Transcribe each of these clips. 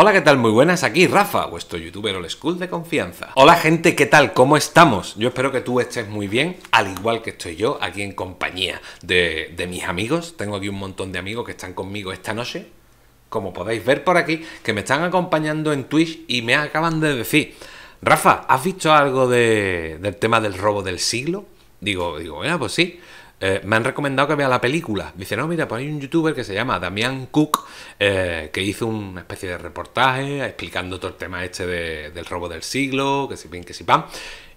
Hola, ¿qué tal? Muy buenas, aquí Rafa, vuestro youtuber old school de confianza. Hola gente, ¿qué tal? ¿Cómo estamos? Yo espero que tú estés muy bien, al igual que estoy yo aquí en compañía de, mis amigos. Tengo aquí un montón de amigos que están conmigo esta noche, como podéis ver por aquí, que me están acompañando en Twitch y me acaban de decir, Rafa, ¿has visto algo del tema del robo del siglo? Digo, digo, bueno, pues sí. Eh, me han recomendado que vea la película. dice, no, mira, pues hay un youtuber que se llama Damián Cook, eh, que hizo una especie de reportaje explicando todo el tema este de, del robo del siglo, que si bien, que si pan.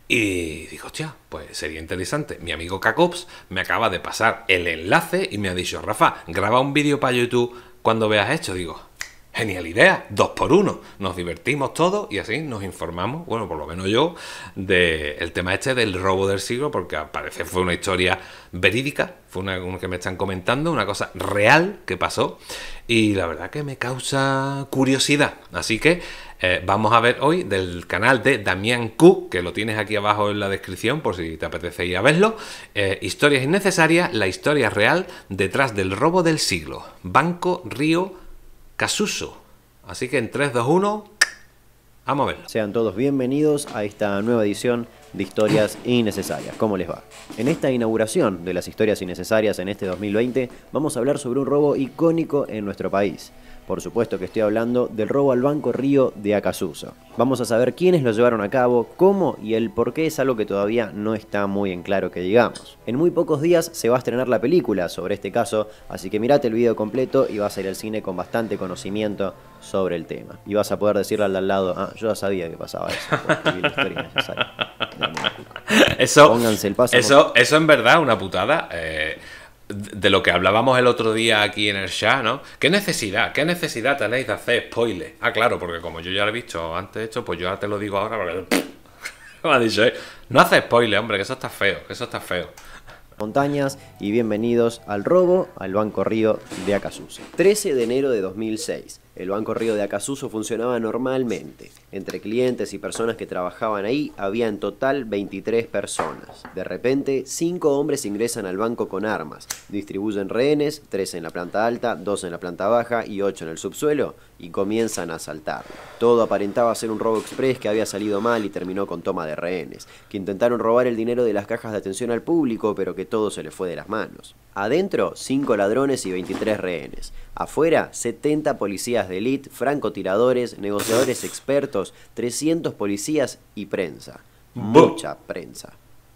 Y digo, hostia, pues sería interesante. Mi amigo Kakops me acaba de pasar el enlace y me ha dicho, Rafa, graba un vídeo para YouTube cuando veas esto. Digo, Genial idea, dos por uno. Nos divertimos todos y así nos informamos, bueno, por lo menos yo, del tema este del robo del siglo, porque parece fue una historia verídica, fue una, que me están comentando, una cosa real que pasó y la verdad que me causa curiosidad. Así que eh, vamos a ver hoy del canal de Damián Q, que lo tienes aquí abajo en la descripción por si te apetece ir a verlo, eh, Historias innecesarias, la historia real detrás del robo del siglo, Banco Río Casuso. Así que en 3, 2, 1, vamos a verlo. Sean todos bienvenidos a esta nueva edición de Historias Innecesarias. ¿Cómo les va? En esta inauguración de las Historias Innecesarias en este 2020 vamos a hablar sobre un robo icónico en nuestro país. Por supuesto que estoy hablando del robo al Banco Río de Acasuso. Vamos a saber quiénes lo llevaron a cabo, cómo y el por qué es algo que todavía no está muy en claro que digamos. En muy pocos días se va a estrenar la película sobre este caso, así que mirate el video completo y vas a ir al cine con bastante conocimiento sobre el tema. Y vas a poder decirle al de al lado, ah, yo ya sabía que pasaba eso. Eso, Pónganse el paso. Eso, eso en verdad una putada. Eh, de lo que hablábamos el otro día aquí en el chat, ¿no? ¿Qué necesidad? ¿Qué necesidad tenéis de hacer spoiler? Ah, claro, porque como yo ya lo he visto antes hecho, pues yo ya te lo digo ahora porque me ha dicho, eh, no hace spoiler, hombre, que eso está feo, que eso está feo. Montañas y bienvenidos al robo al Banco Río de Akasusa. 13 de enero de 2006. El banco Río de Acasuso funcionaba normalmente. Entre clientes y personas que trabajaban ahí había en total 23 personas. De repente, 5 hombres ingresan al banco con armas, distribuyen rehenes, 3 en la planta alta, 2 en la planta baja y 8 en el subsuelo, y comienzan a asaltar. Todo aparentaba ser un robo express que había salido mal y terminó con toma de rehenes, que intentaron robar el dinero de las cajas de atención al público, pero que todo se le fue de las manos. Adentro, 5 ladrones y 23 rehenes. Afuera, 70 policías de francotiradores, negociadores expertos, 300 policías y prensa. Mucha prensa.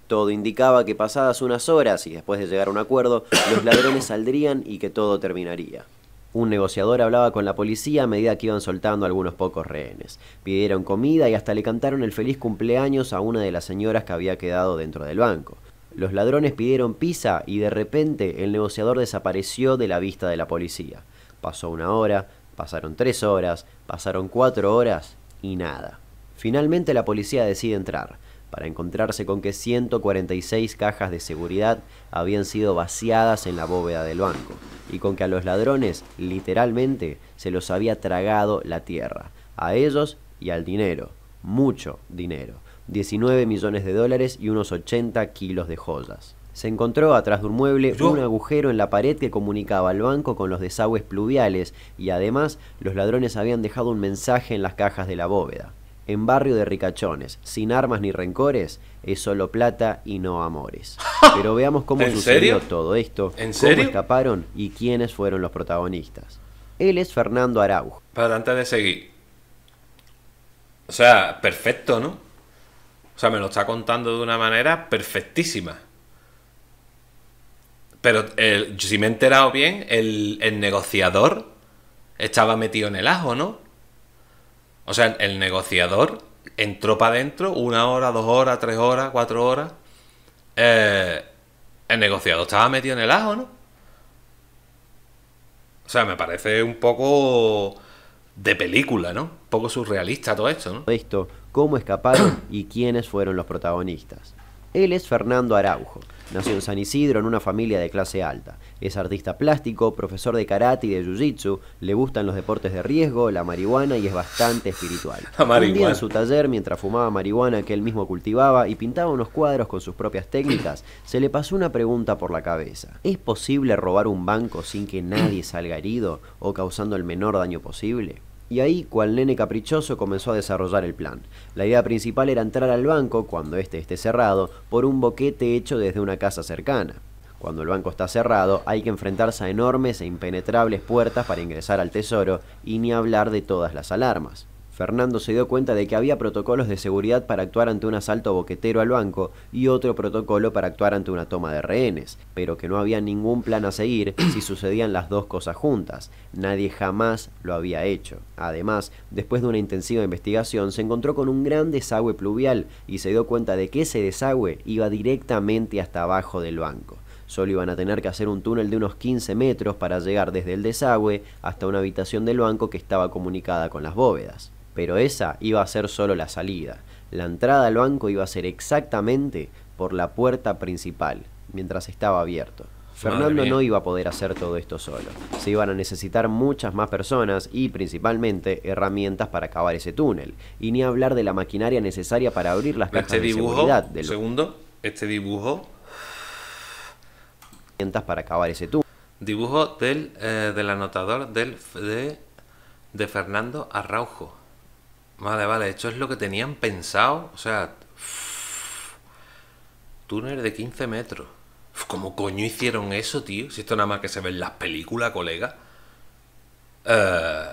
Todo indicaba que pasadas unas horas y después de llegar a un acuerdo, los ladrones saldrían y que todo terminaría. Un negociador hablaba con la policía a medida que iban soltando algunos pocos rehenes. Pidieron comida y hasta le cantaron el feliz cumpleaños a una de las señoras que había quedado dentro del banco. Los ladrones pidieron pizza y de repente el negociador desapareció de la vista de la policía. Pasó una hora, Pasaron tres horas, pasaron cuatro horas y nada. Finalmente la policía decide entrar, para encontrarse con que 146 cajas de seguridad habían sido vaciadas en la bóveda del banco, y con que a los ladrones literalmente se los había tragado la tierra, a ellos y al dinero, mucho dinero, 19 millones de dólares y unos 80 kilos de joyas. Se encontró atrás de un mueble un agujero en la pared que comunicaba al banco con los desagües pluviales y además los ladrones habían dejado un mensaje en las cajas de la bóveda. En barrio de ricachones, sin armas ni rencores, es solo plata y no amores. Pero veamos cómo sucedió todo esto, ¿En cómo escaparon y quiénes fueron los protagonistas. Él es Fernando Araujo. Para antes de seguir. O sea, perfecto, ¿no? O sea, me lo está contando de una manera perfectísima. Pero si me he enterado bien, el, negociador estaba metido en el ajo, ¿no? O sea, el, negociador entró para adentro una hora, dos horas, tres horas, cuatro horas. Eh, el negociador estaba metido en el ajo, ¿no? O sea, me parece un poco de película, ¿no? Un poco surrealista todo esto, ¿no? Esto, cómo escaparon y quiénes fueron los protagonistas. Él es Fernando Araujo. Nació en San Isidro en una familia de clase alta. Es artista plástico, profesor de karate y de jiu-jitsu, le gustan los deportes de riesgo, la marihuana y es bastante espiritual. Un día en su taller, mientras fumaba marihuana que él mismo cultivaba y pintaba unos cuadros con sus propias técnicas, se le pasó una pregunta por la cabeza. ¿Es posible robar un banco sin que nadie salga herido o causando el menor daño posible? Y ahí, cual nene caprichoso, comenzó a desarrollar el plan. La idea principal era entrar al banco, cuando éste esté cerrado, por un boquete hecho desde una casa cercana. Cuando el banco está cerrado, hay que enfrentarse a enormes e impenetrables puertas para ingresar al tesoro y ni hablar de todas las alarmas. Fernando se dio cuenta de que había protocolos de seguridad para actuar ante un asalto boquetero al banco y otro protocolo para actuar ante una toma de rehenes, pero que no había ningún plan a seguir si sucedían las dos cosas juntas. Nadie jamás lo había hecho. Además, después de una intensiva investigación, se encontró con un gran desagüe pluvial y se dio cuenta de que ese desagüe iba directamente hasta abajo del banco. Solo iban a tener que hacer un túnel de unos 15 metros para llegar desde el desagüe hasta una habitación del banco que estaba comunicada con las bóvedas pero esa iba a ser solo la salida. La entrada al banco iba a ser exactamente por la puerta principal, mientras estaba abierto. Fernando no iba a poder hacer todo esto solo. Se iban a necesitar muchas más personas y principalmente herramientas para acabar ese túnel. Y ni hablar de la maquinaria necesaria para abrir las cajas este de seguridad del segundo, este dibujo herramientas para acabar ese túnel. Dibujo del, eh, del anotador de, de Fernando Arraujo Vale, vale, esto es lo que tenían pensado. O sea, túnel de 15 metros. ¿Cómo coño hicieron eso, tío? Si esto nada más que se ve en las películas, colega. Eh.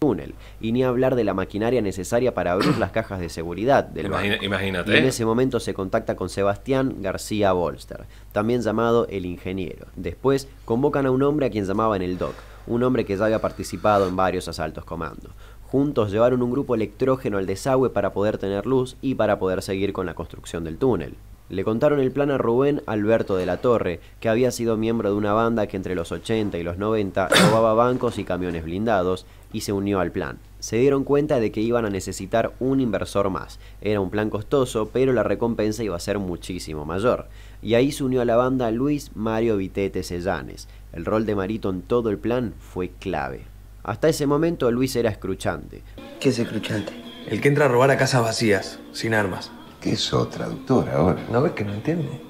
Túnel, y ni hablar de la maquinaria necesaria para abrir las cajas de seguridad del banco. Imagínate. Y en ese momento se contacta con Sebastián García Bolster, también llamado el ingeniero. Después convocan a un hombre a quien llamaban el Doc, un hombre que ya había participado en varios asaltos comando. Juntos llevaron un grupo electrógeno al desagüe para poder tener luz y para poder seguir con la construcción del túnel. Le contaron el plan a Rubén Alberto de la Torre, que había sido miembro de una banda que entre los 80 y los 90 robaba bancos y camiones blindados, y se unió al plan. Se dieron cuenta de que iban a necesitar un inversor más. Era un plan costoso, pero la recompensa iba a ser muchísimo mayor. Y ahí se unió a la banda Luis Mario Vitete Sellanes. El rol de Marito en todo el plan fue clave. Hasta ese momento Luis era escruchante. ¿Qué es escruchante? El que entra a robar a casas vacías, sin armas. ¿Qué es traductor ahora? ¿No ves que no entiende?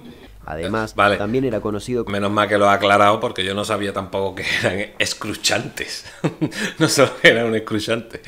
Además, también era conocido como... Menos mal que lo ha aclarado porque yo no sabía tampoco que eran escruchantes. no que era un escruchante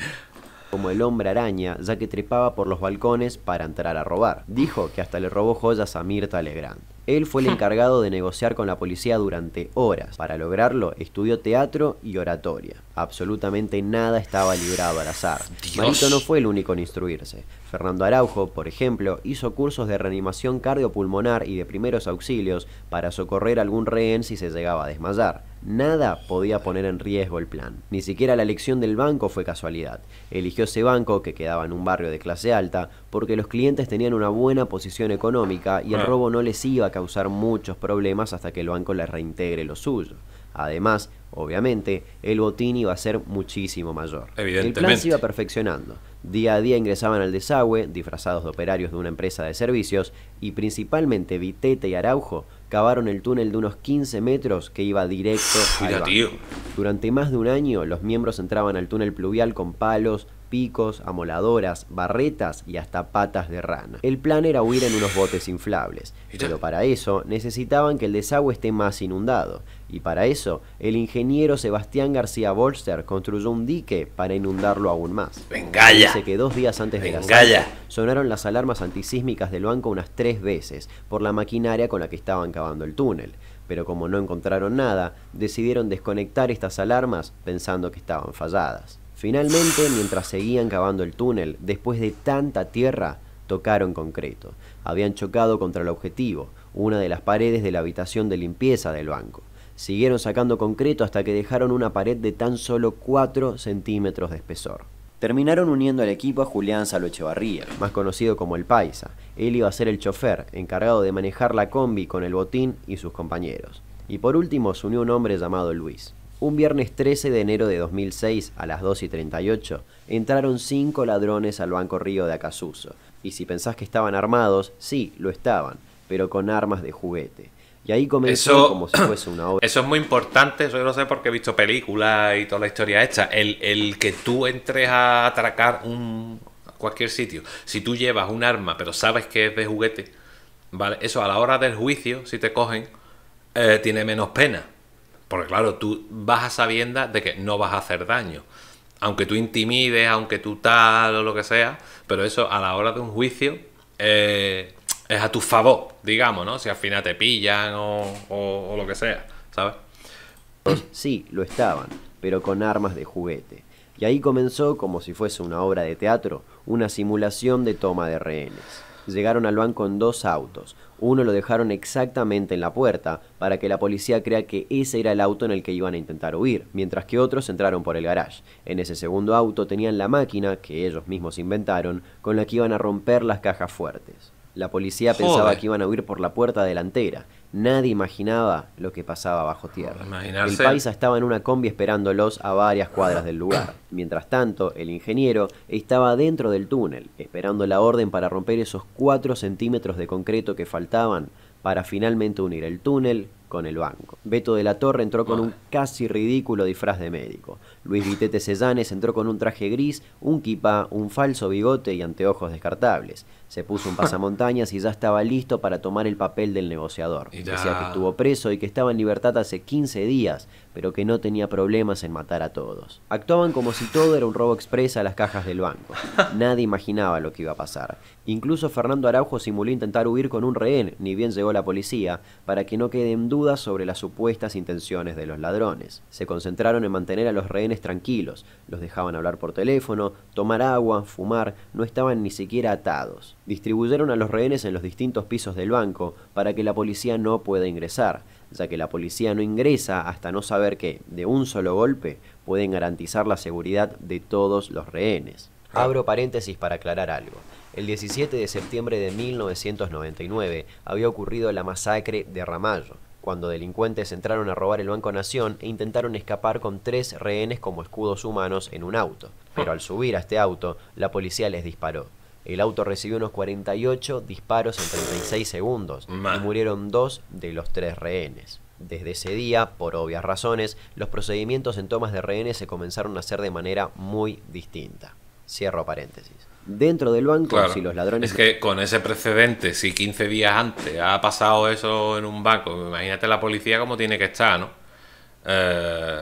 como el hombre araña, ya que trepaba por los balcones para entrar a robar. Dijo que hasta le robó joyas a Mirta Legrand. Él fue el hmm. encargado de negociar con la policía durante horas. Para lograrlo, estudió teatro y oratoria. Absolutamente nada estaba librado al azar. Marito no fue el único en instruirse. Fernando Araujo, por ejemplo, hizo cursos de reanimación cardiopulmonar y de primeros auxilios para socorrer algún rehén si se llegaba a desmayar. Nada podía poner en riesgo el plan. Ni siquiera la elección del banco fue casualidad. Eligió ese banco, que quedaba en un barrio de clase alta, porque los clientes tenían una buena posición económica y el robo no les iba a causar muchos problemas hasta que el banco les reintegre lo suyo. Además, obviamente, el botín iba a ser muchísimo mayor. El plan se iba perfeccionando. Día a día ingresaban al desagüe, disfrazados de operarios de una empresa de servicios, y principalmente Vitete y Araujo cavaron el túnel de unos 15 metros que iba directo al Durante más de un año, los miembros entraban al túnel pluvial con palos, picos, amoladoras, barretas y hasta patas de rana. El plan era huir en unos botes inflables, pero para eso necesitaban que el desagüe esté más inundado, y para eso el ingeniero Sebastián García Bolster construyó un dique para inundarlo aún más. Vengalla. Dice que dos días antes de la sonaron las alarmas antisísmicas del banco unas tres veces por la maquinaria con la que estaban cavando el túnel pero como no encontraron nada, decidieron desconectar estas alarmas pensando que estaban falladas. Finalmente, mientras seguían cavando el túnel, después de tanta tierra, tocaron concreto. Habían chocado contra el objetivo, una de las paredes de la habitación de limpieza del banco. Siguieron sacando concreto hasta que dejaron una pared de tan solo 4 centímetros de espesor. Terminaron uniendo al equipo a Julián Salochevarría, más conocido como el Paisa. Él iba a ser el chofer, encargado de manejar la combi con el botín y sus compañeros. Y por último se unió un hombre llamado Luis. Un viernes 13 de enero de 2006, a las 2 y 38, entraron cinco ladrones al Banco Río de Acasuso. Y si pensás que estaban armados, sí, lo estaban, pero con armas de juguete. Y ahí comenzó eso, como si fuese una obra. Eso es muy importante, yo no sé porque he visto películas y toda la historia hecha. El, que tú entres a atracar un cualquier sitio, si tú llevas un arma pero sabes que es de juguete, ¿vale? Eso a la hora del juicio, si te cogen, eh, tiene menos pena. Porque claro, tú vas a sabiendas de que no vas a hacer daño. Aunque tú intimides, aunque tú tal o lo que sea, pero eso a la hora de un juicio eh, es a tu favor, digamos, ¿no? Si al final te pillan o, o lo que sea, ¿sabes? Pues sí, lo estaban, pero con armas de juguete. Y ahí comenzó, como si fuese una obra de teatro, una simulación de toma de rehenes llegaron al banco con dos autos. Uno lo dejaron exactamente en la puerta para que la policía crea que ese era el auto en el que iban a intentar huir, mientras que otros entraron por el garage. En ese segundo auto tenían la máquina que ellos mismos inventaron con la que iban a romper las cajas fuertes. La policía pensaba que iban a huir por la puerta delantera, Nadie imaginaba lo que pasaba bajo tierra. El paisa estaba en una combi esperándolos a varias cuadras del lugar. Mientras tanto, el ingeniero estaba dentro del túnel, esperando la orden para romper esos 4 centímetros de concreto que faltaban para finalmente unir el túnel con el banco. Beto de la Torre entró con un casi ridículo disfraz de médico. Luis Vitete Cellanes entró con un traje gris, un kipa, un falso bigote y anteojos descartables. Se puso un pasamontañas y ya estaba listo para tomar el papel del negociador. Decía que estuvo preso y que estaba en libertad hace 15 días, pero que no tenía problemas en matar a todos. Actuaban como si todo era un robo expresa a las cajas del banco. Nadie imaginaba lo que iba a pasar. Incluso Fernando Araujo simuló intentar huir con un rehén, ni bien llegó la policía, para que no queden dudas sobre las supuestas intenciones de los ladrones. Se concentraron en mantener a los rehenes tranquilos, los dejaban hablar por teléfono, tomar agua, fumar, no estaban ni siquiera atados. Distribuyeron a los rehenes en los distintos pisos del banco para que la policía no pueda ingresar ya que la policía no ingresa hasta no saber que, de un solo golpe, pueden garantizar la seguridad de todos los rehenes. Ah. Abro paréntesis para aclarar algo. El 17 de septiembre de 1999 había ocurrido la masacre de Ramallo, cuando delincuentes entraron a robar el Banco Nación e intentaron escapar con tres rehenes como escudos humanos en un auto. Pero al subir a este auto, la policía les disparó. El auto recibió unos 48 disparos en 36 segundos y murieron dos de los tres rehenes. Desde ese día, por obvias razones, los procedimientos en tomas de rehenes se comenzaron a hacer de manera muy distinta. Cierro paréntesis. Dentro del banco, si los ladrones... Es que con ese precedente, si 15 días antes ha pasado eso en un banco, imagínate la policía cómo tiene que estar, ¿no? Eh...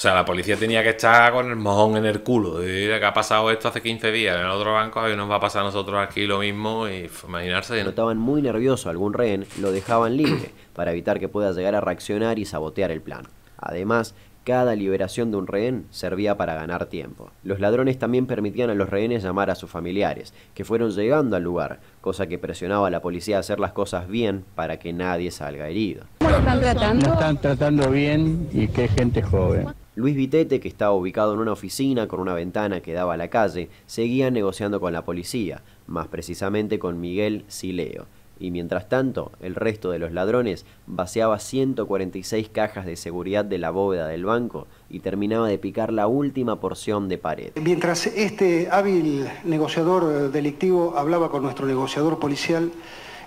O sea, la policía tenía que estar con el mojón en el culo. De, que ha pasado esto hace 15 días en otro banco y nos va a pasar a nosotros aquí lo mismo. Y imaginarse. Cuando estaban muy nervioso algún rehén, lo dejaban libre para evitar que pueda llegar a reaccionar y sabotear el plan. Además, cada liberación de un rehén servía para ganar tiempo. Los ladrones también permitían a los rehenes llamar a sus familiares, que fueron llegando al lugar, cosa que presionaba a la policía a hacer las cosas bien para que nadie salga herido. ¿Cómo están tratando? Lo están tratando bien y qué gente joven. Luis Vitete, que estaba ubicado en una oficina con una ventana que daba a la calle, seguía negociando con la policía, más precisamente con Miguel Sileo. Y mientras tanto, el resto de los ladrones vaciaba 146 cajas de seguridad de la bóveda del banco y terminaba de picar la última porción de pared. Mientras este hábil negociador eh, delictivo hablaba con nuestro negociador policial,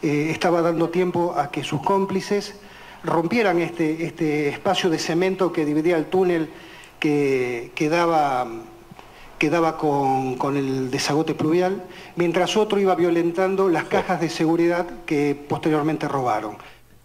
eh, estaba dando tiempo a que sus cómplices rompieran este, este espacio de cemento que dividía el túnel que, quedaba con, con, el desagote pluvial, mientras otro iba violentando las cajas de seguridad que posteriormente robaron.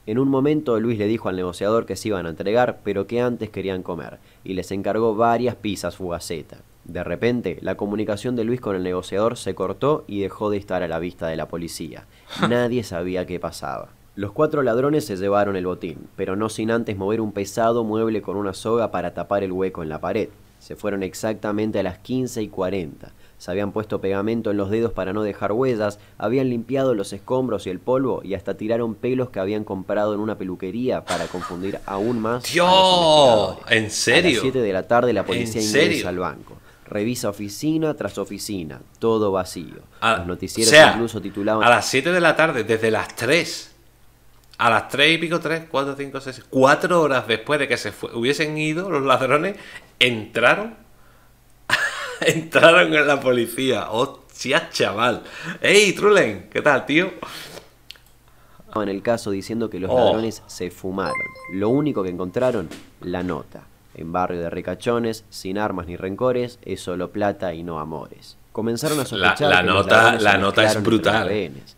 En un momento Luis le dijo al negociador que se iban a entregar, pero que antes querían comer, y les encargó varias pizzas fugaceta. De repente, la comunicación de Luis con el negociador se cortó y dejó de estar a la vista de la policía. Nadie sabía qué pasaba. Los cuatro ladrones se llevaron el botín, pero no sin antes mover un pesado mueble con una soga para tapar el hueco en la pared. Se fueron exactamente a las 15 y 40. Se habían puesto pegamento en los dedos para no dejar huellas, habían limpiado los escombros y el polvo y hasta tiraron pelos que habían comprado en una peluquería para confundir aún más. yo ¿En serio? A las 7 de la tarde la policía ingresa al banco. Revisa oficina tras oficina, todo vacío. A, ah, los noticieros incluso titulaban. A las 7 de la tarde, desde las 3 a las 3 y pico, 3, 4, 5, 6, 4 horas después de que se hubiesen ido los ladrones, entraron, entraron en la policía. ¡Hostia, chaval! ¡Ey, Trulen! ¿Qué tal, tío? En el caso diciendo que los oh. ladrones se fumaron. Lo único que encontraron, la nota. En barrio de ricachones, sin armas ni rencores, es solo plata y no amores. Comenzaron a sospechar la, nota, la nota es brutal.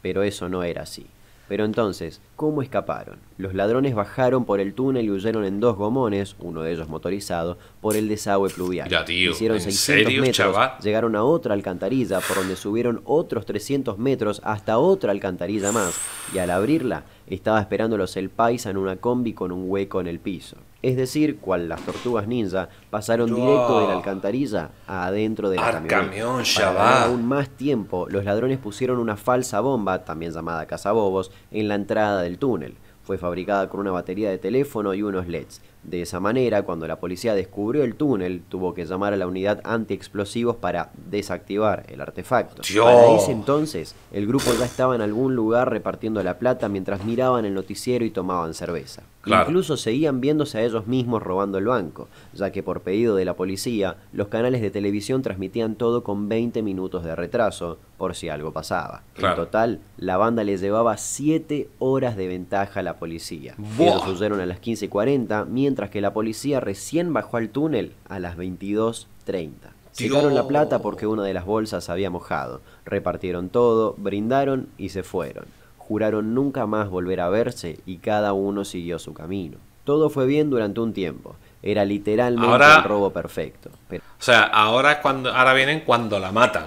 pero eso no era así. Pero entonces, cómo escaparon. Los ladrones bajaron por el túnel y huyeron en dos gomones, uno de ellos motorizado, por el desagüe pluvial. Ya, tío, Hicieron 600 serio, metros, llegaron a otra alcantarilla, por donde subieron otros 300 metros hasta otra alcantarilla más, y al abrirla estaba esperándolos el paisa en una combi con un hueco en el piso. Es decir, cual las tortugas ninja pasaron directo de la alcantarilla a adentro del Camión, Para aún más tiempo, los ladrones pusieron una falsa bomba, también llamada cazabobos, en la entrada del el túnel. Fue fabricada con una batería de teléfono y unos LEDs. De esa manera, cuando la policía descubrió el túnel, tuvo que llamar a la unidad antiexplosivos para desactivar el artefacto. Para ese entonces, el grupo ya estaba en algún lugar repartiendo la plata mientras miraban el noticiero y tomaban cerveza. Incluso seguían viéndose a ellos mismos robando el banco, ya que por pedido de la policía, los canales de televisión transmitían todo con 20 minutos de retraso, por si algo pasaba. En total, la banda le llevaba 7 horas de ventaja a la policía. a las 15.40, mientras mientras que la policía recién bajó al túnel a las 22.30. Llegaron la plata porque una de las bolsas había mojado, repartieron todo, brindaron y se fueron. Juraron nunca más volver a verse y cada uno siguió su camino. Todo fue bien durante un tiempo, era literalmente el robo perfecto. O sea, ahora, cuando, ahora vienen cuando la matan.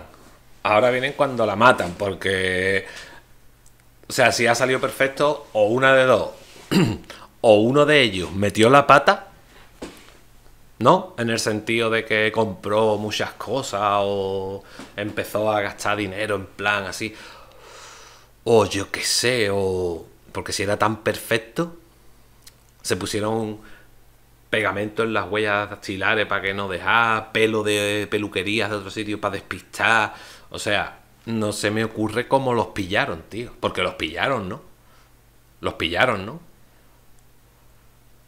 Ahora vienen cuando la matan, porque... O sea, si ha salido perfecto, o una de dos. o uno de ellos metió la pata, ¿no? En el sentido de que compró muchas cosas o empezó a gastar dinero en plan así. O yo qué sé, o... Porque si era tan perfecto, se pusieron pegamento en las huellas dactilares para que no dejara pelo de peluquerías de otro sitio para despistar. O sea, no se me ocurre cómo los pillaron, tío. Porque los pillaron, ¿no? Los pillaron, ¿no?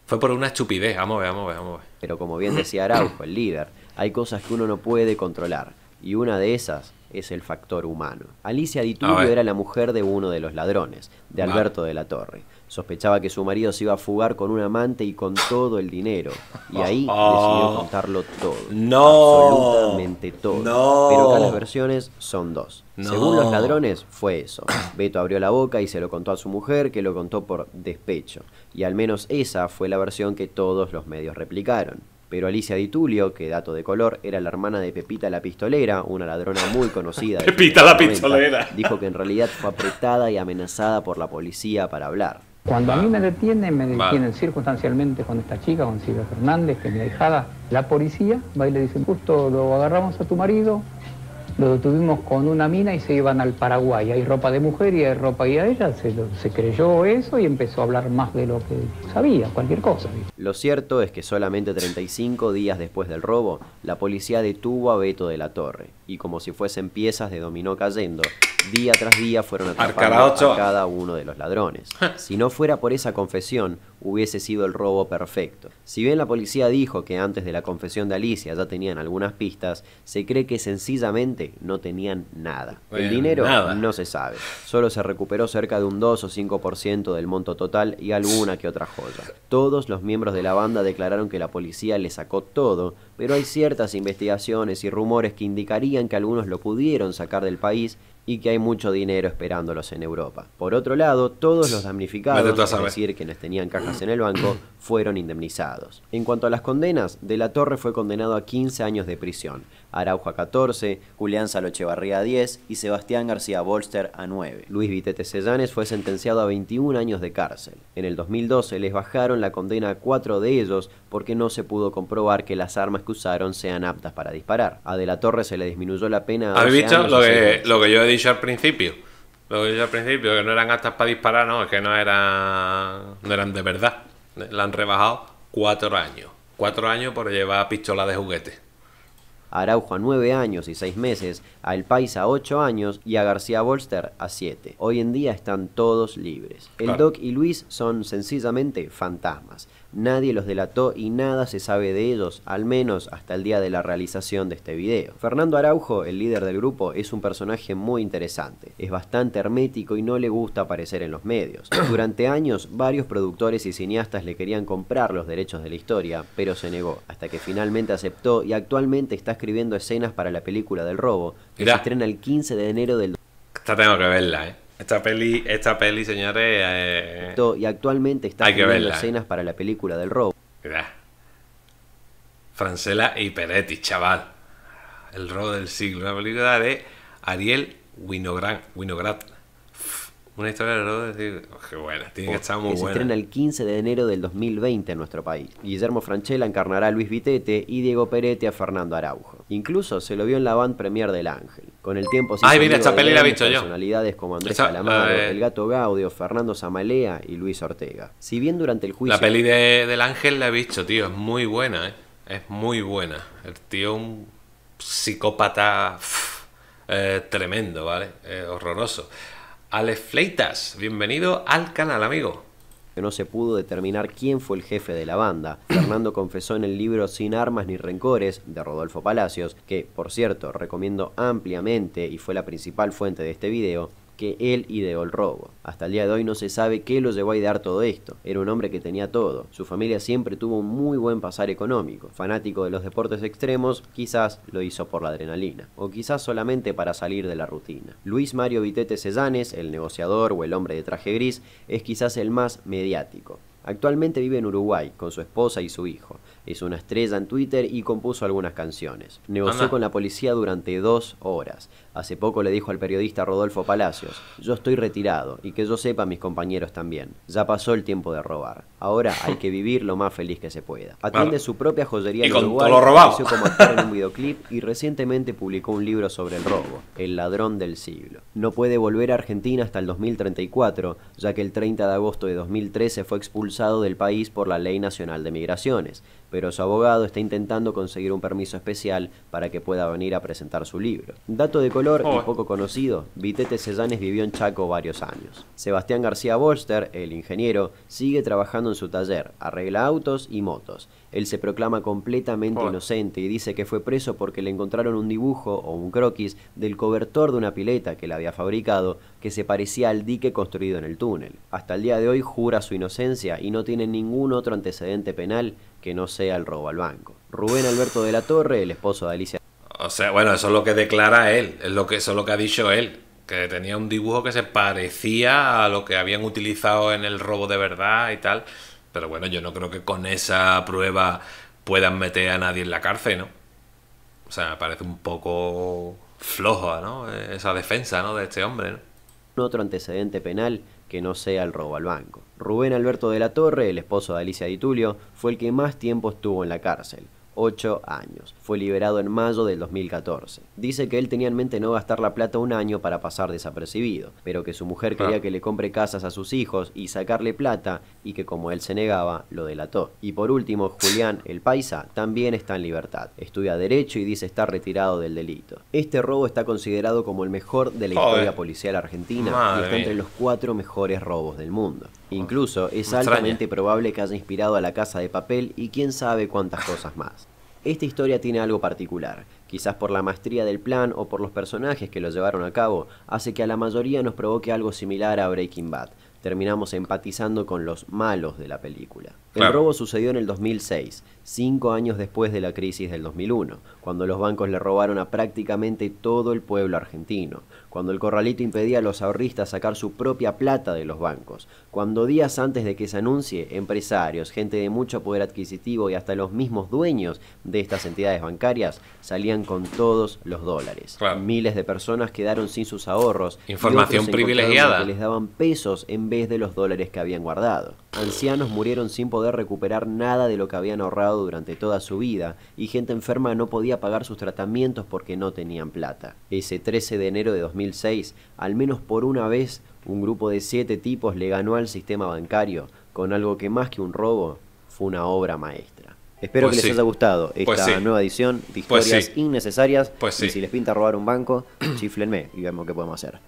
Fue por una estupidez, vamos a vamos vamos Pero como bien decía Araujo, el líder, hay cosas que uno no puede controlar. Y una de esas es el factor humano. Alicia Di era la mujer de uno de los ladrones, de Alberto de la Torre. Sospechaba que su marido se iba a fugar con un amante y con todo el dinero. Y ahí ah. decidió contarlo todo. No. Absolutamente todo. No. Pero acá las versiones son dos. Según los ladrones, fue eso. Beto abrió la boca y se lo contó a su mujer, que lo contó por despecho. Y al menos esa fue la versión que todos los medios replicaron. Pero Alicia Di Tulio, que dato de color, era la hermana de Pepita la Pistolera, una ladrona muy conocida. Pepita la Pistolera. Dijo que en realidad fue apretada y amenazada por la policía para hablar. Cuando a mí me detienen, me detienen circunstancialmente con esta chica, con Silvia Fernández, que me ha dejado La policía va y le dicen, justo lo agarramos a tu marido, lo detuvimos con una mina y se iban al Paraguay. Hay ropa de mujer y hay ropa y a ella. Se, se creyó eso y empezó a hablar más de lo que sabía, cualquier cosa. Lo cierto es que solamente 35 días después del robo, la policía detuvo a Beto de la Torre. Y como si fuesen piezas de dominó cayendo, día tras día fueron atrapados a cada uno de los ladrones. Si no fuera por esa confesión, hubiese sido el robo perfecto. Si bien la policía dijo que antes de la confesión de Alicia ya tenían algunas pistas, se cree que sencillamente no tenían nada. el dinero no se sabe, solo se recuperó cerca de un 2 o 5% del monto total y alguna que otra joya. Todos los miembros de la banda declararon que la policía le sacó todo, pero hay ciertas investigaciones y rumores que indicarían que algunos lo pudieron sacar del país y que hay mucho dinero esperándolos en Europa. Por otro lado, todos los damnificados, es decir, quienes tenían cajas en el banco, fueron indemnizados. En cuanto a las condenas, De la Torre fue condenado a 15 años de prisión, Araujo a 14, Julián Salochevarría a 10 y Sebastián García Bolster a 9. Luis Vitete Sellanes fue sentenciado a 21 años de cárcel. En el 2012 les bajaron la condena a cuatro de ellos porque no se pudo comprobar que las armas que usaron sean aptas para disparar. A De la Torre se le disminuyó la pena a ¿Habéis años lo que, lo que yo he dicho al principio? Lo que yo al principio, que no eran aptas para disparar, no, es que no eran, no eran de verdad. La han rebajado cuatro años. Cuatro años por llevar pistola de juguete a Araujo a 9 años y 6 meses, a El País a 8 años y a García Bolster a 7. Hoy en día están todos libres. El Doc y Luis son sencillamente fantasmas. Nadie los delató y nada se sabe de ellos, al menos hasta el día de la realización de este video. Fernando Araujo, el líder del grupo, es un personaje muy interesante. Es bastante hermético y no le gusta aparecer en los medios. Durante años, varios productores y cineastas le querían comprar los derechos de la historia, pero se negó, hasta que finalmente aceptó y actualmente está escribiendo escenas para la película del robo, que se estrena el 15 de enero del... Está tengo que verla, eh. Esta peli, esta peli, señores. Eh, y actualmente está haciendo escenas para la película del robo. Francela y Peretti, chaval. El robo del siglo. La película de Ariel Winograd. Winograd. Una historia de robo del oh, qué buena, tiene que oh, estar muy Se estrena el 15 de enero del 2020 en nuestro país. Guillermo Franchella encarnará a Luis Vitete y Diego Peretti a Fernando Araujo. Incluso se lo vio en la band premier del Ángel. Con el tiempo se Ay, mira, esta la he visto yo. Personalidades como Andrés esa, Calamaro, El Gato Gaudio, Fernando Samalea y Luis Ortega. Si bien durante el juicio... La peli de, del Ángel la he visto, tío. Es muy buena, ¿eh? Es muy buena. El tío un psicópata eh, tremendo, ¿vale? Eh, horroroso. Alex Fleitas, bienvenido al canal, amigo que no se pudo determinar quién fue el jefe de la banda. Fernando confesó en el libro Sin armas ni rencores de Rodolfo Palacios, que por cierto recomiendo ampliamente y fue la principal fuente de este video, que él ideó el robo. Hasta el día de hoy no se sabe qué lo llevó a idear todo esto. Era un hombre que tenía todo. Su familia siempre tuvo un muy buen pasar económico. Fanático de los deportes extremos, quizás lo hizo por la adrenalina, o quizás solamente para salir de la rutina. Luis Mario Vitete Sellanes, el negociador o el hombre de traje gris, es quizás el más mediático. Actualmente vive en Uruguay con su esposa y su hijo. Es una estrella en Twitter y compuso algunas canciones. Negoció con la policía durante dos horas. Hace poco le dijo al periodista Rodolfo Palacios, yo estoy retirado y que yo sepa mis compañeros también. Ya pasó el tiempo de robar. Ahora hay que vivir lo más feliz que se pueda. Atiende su propia joyería y en Uruguay, lo robado. como y recientemente publicó un libro sobre el robo, El ladrón del siglo. No puede volver a Argentina hasta el 2034, ya que el 30 de agosto de 2013 fue expulsado del país por la Ley Nacional de Migraciones, pero su abogado está intentando conseguir un permiso especial para que pueda venir a presentar su libro. Dato de color y oh. poco conocido, Vitete Sellanes vivió en Chaco varios años. Sebastián García Bolster, el ingeniero, sigue trabajando en su taller, arregla autos y motos. Él se proclama completamente oh. inocente y dice que fue preso porque le encontraron un dibujo o un croquis del cobertor de una pileta que le había fabricado que se parecía al dique construido en el túnel. Hasta el día de hoy jura su inocencia y no tiene ningún otro antecedente penal que no sea el robo al banco. Rubén Alberto de la Torre, el esposo de Alicia. O sea, bueno, eso es lo que declara él, es lo que, eso es lo que ha dicho él, que tenía un dibujo que se parecía a lo que habían utilizado en el robo de verdad y tal. Pero bueno, yo no creo que con esa prueba puedan meter a nadie en la cárcel, ¿no? O sea, me parece un poco flojo, ¿no? Esa defensa, ¿no? De este hombre, ¿no? Otro antecedente penal que no sea el robo al banco. Rubén Alberto de la Torre, el esposo de Alicia Di Tulio, fue el que más tiempo estuvo en la cárcel. 8 años. Fue liberado en mayo del 2014. Dice que él tenía en mente no gastar la plata un año para pasar desapercibido, pero que su mujer ah. quería que le compre casas a sus hijos y sacarle plata, y que como él se negaba, lo delató. Y por último, Julián, el paisa, también está en libertad. Estudia Derecho y dice estar retirado del delito. Este robo está considerado como el mejor de la historia policial argentina y está entre los cuatro mejores robos del mundo. Incluso es altamente probable que haya inspirado a la casa de papel y quién sabe cuántas cosas más. Esta historia tiene algo particular, quizás por la maestría del plan o por los personajes que lo llevaron a cabo, hace que a la mayoría nos provoque algo similar a Breaking Bad. Terminamos empatizando con los malos de la película. El robo sucedió en el 2006, cinco años después de la crisis del 2001, cuando los bancos le robaron a prácticamente todo el pueblo argentino cuando el corralito impedía a los ahorristas sacar su propia plata de los bancos, cuando días antes de que se anuncie, empresarios, gente de mucho poder adquisitivo y hasta los mismos dueños de estas entidades bancarias salían con todos los dólares. Miles de personas quedaron sin sus ahorros. Información privilegiada. Que les daban pesos en vez de los dólares que habían guardado. Ancianos murieron sin poder recuperar nada de lo que habían ahorrado durante toda su vida y gente enferma no podía pagar sus tratamientos porque no tenían plata. Ese 13 de enero de 2000 al menos por una vez, un grupo de siete tipos le ganó al sistema bancario, con algo que más que un robo fue una obra maestra. Espero pues que les haya gustado pues esta nueva edición de pues historias innecesarias. Y si les pinta robar un banco, chiflenme y vemos qué podemos hacer.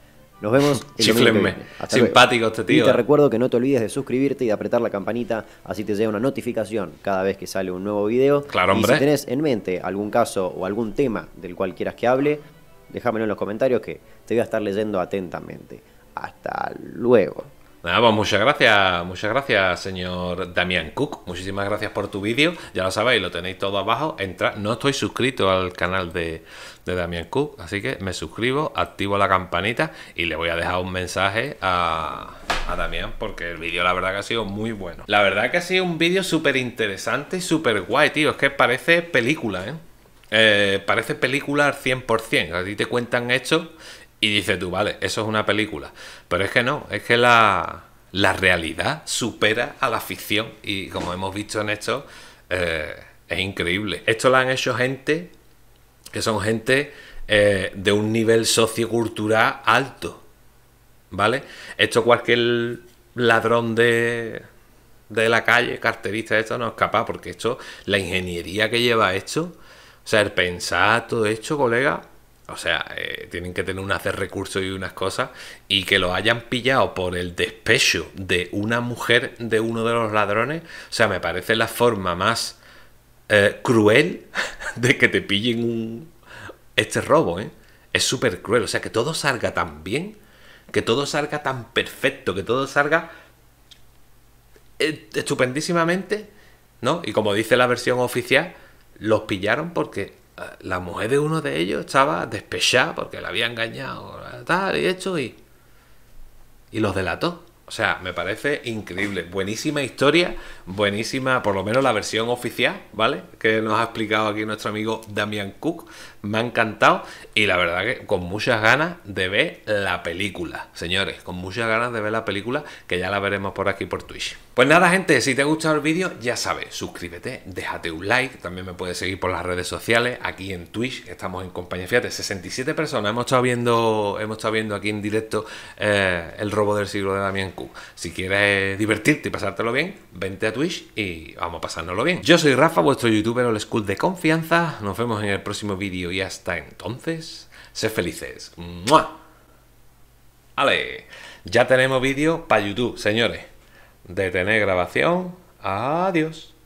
Nos vemos. Chiflenme. Simpático este tío. Y te ¿eh? recuerdo que no te olvides de suscribirte y de apretar la campanita, así te llega una notificación cada vez que sale un nuevo video. Claro, hombre. Y si tenés en mente algún caso o algún tema del cual quieras que hable, déjamelo en los comentarios que te voy a estar leyendo atentamente. Hasta luego. Nada, pues muchas gracias, muchas gracias, señor Damián Cook. Muchísimas gracias por tu vídeo. Ya lo sabéis, lo tenéis todo abajo. Entra, no estoy suscrito al canal de, de Damián Cook, así que me suscribo, activo la campanita y le voy a dejar un mensaje a, a Damián porque el vídeo la verdad que ha sido muy bueno. La verdad que ha sido un vídeo súper interesante y súper guay, tío. Es que parece película, ¿eh? eh parece película al 100%. A ti te cuentan esto... Y dices tú, vale, eso es una película. Pero es que no, es que la, la realidad supera a la ficción. Y como hemos visto en esto, eh, es increíble. Esto lo han hecho gente que son gente eh, de un nivel sociocultural alto. ¿Vale? Esto cualquier ladrón de, de la calle, carterista, esto no es capaz, porque esto, la ingeniería que lleva esto, o sea, el pensar todo esto, colega, o sea, eh, tienen que tener un hacer recursos y unas cosas, y que lo hayan pillado por el despecho de una mujer de uno de los ladrones, o sea, me parece la forma más eh, cruel de que te pillen un... este robo, ¿eh? Es súper cruel, o sea, que todo salga tan bien, que todo salga tan perfecto, que todo salga eh, estupendísimamente, ¿no? Y como dice la versión oficial, los pillaron porque la mujer de uno de ellos estaba despechada porque la había engañado, tal y hecho, y, y los delató. O sea, me parece increíble. Buenísima historia, buenísima, por lo menos la versión oficial, ¿vale? Que nos ha explicado aquí nuestro amigo Damian Cook. Me ha encantado y la verdad que con muchas ganas de ver la película, señores. Con muchas ganas de ver la película que ya la veremos por aquí por Twitch. Pues nada, gente, si te ha gustado el vídeo, ya sabes, suscríbete, déjate un like. También me puedes seguir por las redes sociales. Aquí en Twitch estamos en compañía. Fíjate, 67 personas. Hemos estado viendo, hemos estado viendo aquí en directo eh, el robo del siglo de Damian si quieres divertirte y pasártelo bien, vente a Twitch y vamos a pasárnoslo bien. Yo soy Rafa, vuestro youtuber el school de confianza. Nos vemos en el próximo vídeo y hasta entonces, sé felices. ¡Mua! ¡Ale! Ya tenemos vídeo para YouTube, señores. Detener grabación. Adiós.